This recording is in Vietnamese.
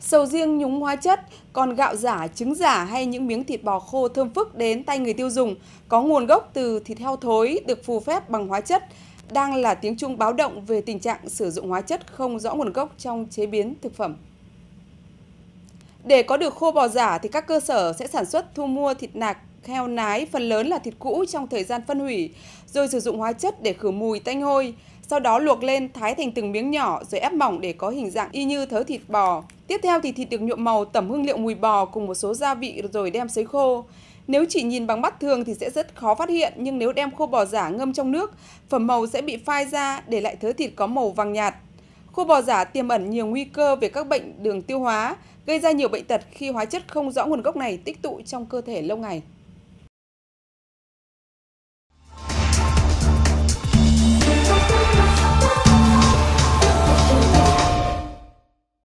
Sầu riêng nhúng hóa chất, còn gạo giả, trứng giả hay những miếng thịt bò khô thơm phức đến tay người tiêu dùng có nguồn gốc từ thịt heo thối được phù phép bằng hóa chất đang là tiếng chuông báo động về tình trạng sử dụng hóa chất không rõ nguồn gốc trong chế biến thực phẩm. Để có được khô bò giả thì các cơ sở sẽ sản xuất thu mua thịt nạc heo nái phần lớn là thịt cũ trong thời gian phân hủy, rồi sử dụng hóa chất để khử mùi tanh hôi, sau đó luộc lên thái thành từng miếng nhỏ rồi ép mỏng để có hình dạng y như thớ thịt bò. Tiếp theo thì thịt được nhuộm màu tẩm hương liệu mùi bò cùng một số gia vị rồi đem sấy khô. Nếu chỉ nhìn bằng mắt thường thì sẽ rất khó phát hiện, nhưng nếu đem khô bò giả ngâm trong nước, phẩm màu sẽ bị phai ra để lại thớ thịt có màu vàng nhạt. Khô bò giả tiềm ẩn nhiều nguy cơ về các bệnh đường tiêu hóa, gây ra nhiều bệnh tật khi hóa chất không rõ nguồn gốc này tích tụ trong cơ thể lâu ngày.